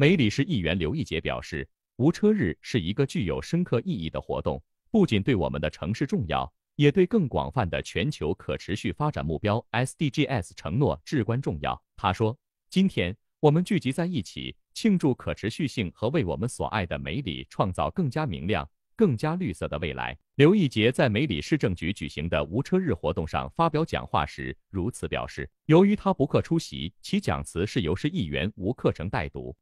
梅里市议员刘一杰表示，无车日是一个具有深刻意义的活动，不仅对我们的城市重要，也对更广泛的全球可持续发展目标 （SDGs） 承诺至关重要。他说：“今天我们聚集在一起，庆祝可持续性和为我们所爱的梅里创造更加明亮、更加绿色的未来。”刘一杰在梅里市政局举行的无车日活动上发表讲话时如此表示。由于他不克出席，其讲词是由市议员吴克成代读。